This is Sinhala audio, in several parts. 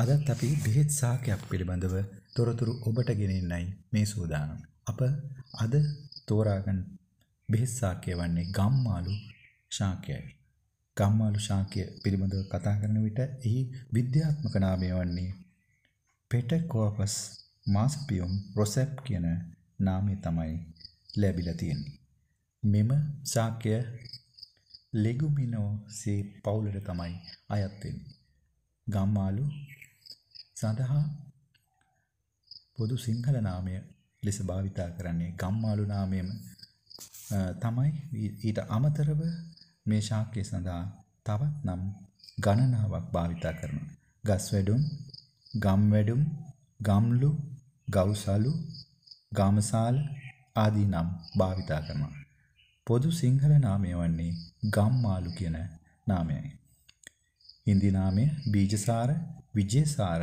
අදත් අපි බෙහෙත් සාකයක් පිළිබඳව තොරතුරු ඔබට ගෙනෙන්නයි මේ සූදානම්. අප අද තෝරාගන් බෙහෙත් සාකය වන්නේ ගම්මාලු ශාකයයි. ගම්මාලු ශාකය පිළිබඳව කතා කරන විට එහි විද්‍යාත්මක නාමය වන්නේ පෙටකෝපස් මාස්පියම් රොසැප් කියන නාමය තමයි ලැබිලා තියෙන්නේ. මෙම ශාකය ලෙගුමිනෝසේ පවුලට තමයි අයත් වෙන්නේ. ගම්මාලු සඳහා පොදු සිංහල නාමය ලෙස භාවිතා කරන්නේ ගම්මාලු නාමයම තමයි ඊට අමතරව මේ ශාක්‍ය සඳහා තවත් නම් ගණනාවක් භාවිතා කරනවා. ගස් වැඩුම්, ගම් වැඩුම්, ගම්ලු, ගව්සලු, ගාමසාල් ආදී නම් භාවිතා කරනවා. පොදු සිංහල නාමය වන්නේ ගම්මාලු කියන නාමයයි. හින්දි නාමය බීජසාර, විජේසාර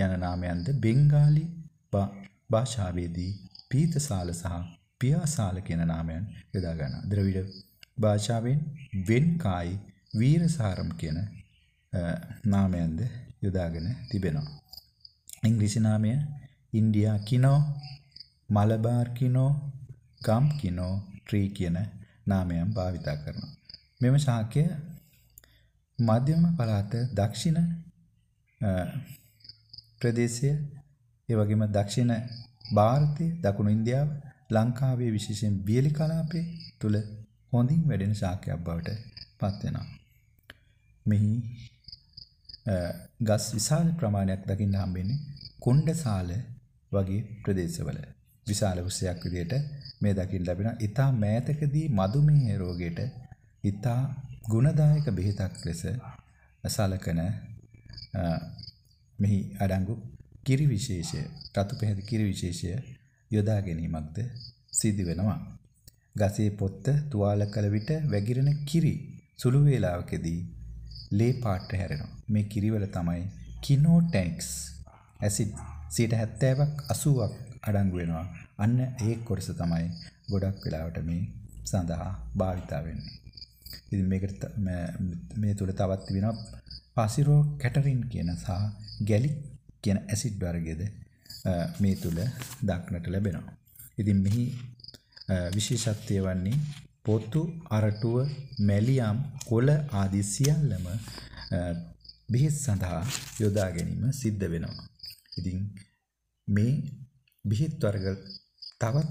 යන නාමයන්ද බෙන්ගාලි භාෂාවේදී පීතසාල සහ පියාසාල කියන නාමයන් යොදා ගන්නවා. ද්‍රවිඩ භාෂාවෙන් වෙන්කායි වීරසාරම් කියන නාමයන්ද යොදාගෙන තිබෙනවා. ඉංග්‍රීසි නාමය ඉන්ඩියා කිනෝ මලබාර් කිනෝ ගම් කිනෝ ට්‍රී කියන නාමයන් භාවිතා කරනවා. මෙම ශාකය මධ්‍යම පළාත දක්ෂිණ ප්‍රදේශය ඒ වගේම දක්ෂිණ ಭಾರತය දකුණු ඉන්දියාව ලංකාවේ විශේෂයෙන් බියලි කලාපය තුල හොඳින් වැඩෙන ශාකයක් බවට පත් වෙනවා. මෙහි ගස් විශාල ප්‍රමාණයක් දකින්න හම්බෙන්නේ කොණ්ඩසාල වගේ ප්‍රදේශවල. විශාල වෘක්ෂයක් විදිහට මේ දකින්න ලැබෙන ඊතා මෑතකදී මధుමේහ රෝගයට ඊතා ගුණදායක බෙහෙතක් ලෙස සලකන මෙහි අඩංගු කිරි විශේෂය රතු පැහැති කිරි විශේෂය යොදා ගැනීමක්ද සිදු වෙනවා. ගසේ පොත්ත තුවාල කළ විට වැగిරෙන කිරි සුළු වේලාවකදී ලේ පාට හැරෙනවා. මේ කිරිවල තමයි කිනෝටැක්ස් ඇසිඩ් 70ක් 80ක් අඩංගු වෙනවා. අන්න ඒ කොටස තමයි ගොඩක් වෙලාවට මේ සඳහා භාවිතා වෙන්නේ. ඉතින් මේකට මේ තුළ තවත් තිබෙනවා පාසිරෝ කැටරින් කියන සහ ගැලි කියන ඇසිඩ් වර්ගයද මේ තුළ දක්නට ලැබෙනවා. ඉතින් මෙහි විශේෂත්වය වන්නේ පොත්තු අරටුව මැලියම් කොළ ආදි සියල්ලම බෙහෙත් සඳහා යොදා ගැනීම සිද්ධ වෙනවා. ඉතින් මේ බෙහෙත් වර්ග තවත්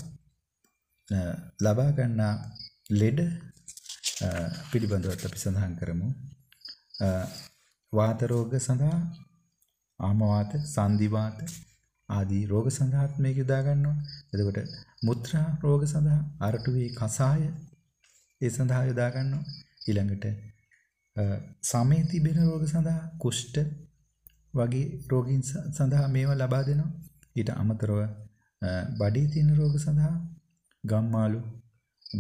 ලබා ගන්නා ලෙඩ පිළිබඳවත් අපි සඳහන් කරමු. වාත රෝග සඳහා ආම වාත, සන්ධි වාත ආදී රෝග සඳහාත් මේක යොදා ගන්නවා. එතකොට මුත්‍රා රෝග සඳහා අරටුවේ කසාය ඒ සඳහා යොදා ගන්නවා. ඊළඟට සමේ තිබෙන රෝග සඳහා කුෂ්ඨ වගේ රෝගීන් සඳහා මේවා ලබා දෙනවා. ඊට අමතරව බඩේ තියෙන රෝග සඳහා ගම්මාලු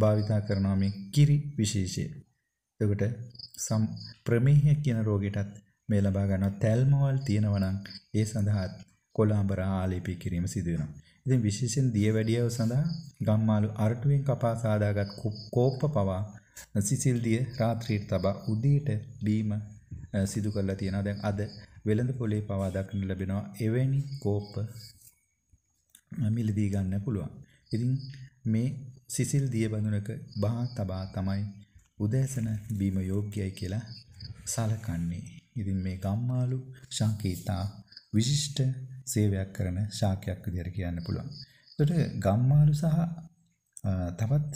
භාවිතා කරනවා මේ කිරි විශේෂය. එතකොට සම් ප්‍රමේහය කියන රෝගයටත් මේ ලබා ගන්නවා තැල්ම වල තියෙනවා නම් ඒ සඳහාත් කොළඹර ආලේපී කිරීම සිදු වෙනවා. ඉතින් විශේෂයෙන් දියවැඩියව සඳහා ගම්මාළු අරටුවෙන් කපා සාදාගත් කෝප්ප පවා සිසිල් දිය රාත්‍රීට තබා උදේට බීම සිදු කරලා තියෙනවා. දැන් අද වෙළඳ පොලේ පවා දක්න ලැබෙනවා එවැනි කෝප්ප මිලදී ගන්න පුළුවන්. ඉතින් මේ සිසිල් දිය බඳුනක බහා තබා තමයි උදෑසන බීම යෝග්‍යයි කියලා සලකන්නේ. ඉතින් මේ ගම්මාලු ශාකීතා විශිෂ්ට සේවයක් කරන ශාකයක් විදිහට කියන්න පුළුවන්. එතකොට ගම්මාලු සහ තවත්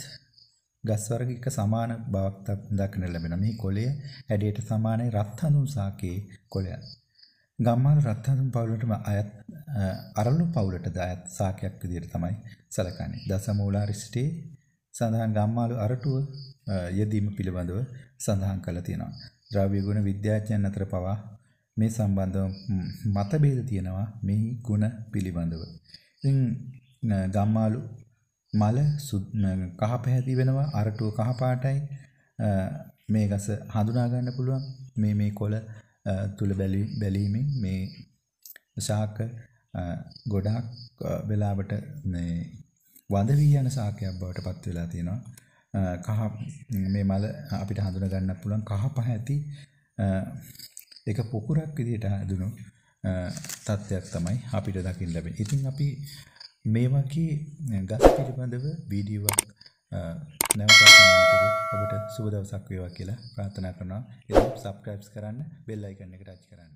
ගස් වර්ග එක සමාන බවක් දක්න ලැබෙනවා. මේ කොළය හැඩයට සමානයි රත්හඳුන් ශාකයේ කොළයත්. ගම්මාලු රත්හඳුන් පවුලටම අයත් අරලු පවුලට දායත් සාකයක් විදියට තමයි සැලකන්නේ. දසමූලාරි සිටේ සඳහන් ගම්මාළු අරටුව යෙදීම පිළිබඳව සඳහන් කළා තියෙනවා. ද්‍රව්‍ය ගුණ විද්‍යාඥයන් අතර පවා මේ සම්බන්ධව මතභේද තියෙනවා මේ ගුණ පිළිබඳව. ඉතින් ගම්මාළු මල කහ පැහැති වෙනවා අරටුව කහ පාටයි මේ ගස හඳුනා ගන්න පුළුවන් මේ මේ කොළ තුල බැලීමෙන් මේ ශාක ගොඩාක් වෙලාවට මේ වඳ වී යන සාකයක් බවට පත් වෙලා තියෙනවා. කහ මේ මල අපිට හඳුනා ගන්න පුළුවන් කහ පහ ඇති ඒක පොකුරක් විදිහට හඳුනු තත්ත්වයක් තමයි අපිට දකින්න ලැබෙන්නේ. ඉතින් අපි මේ වගේ ගස් පිළිබඳව වීඩියෝවක් නැවතත් කරනවා. ඔබට සුබ දවසක් වේවා කියලා ප්‍රාර්ථනා කරනවා. ඉතින් subscribe කරන්න, bell icon එක touch කරන්න.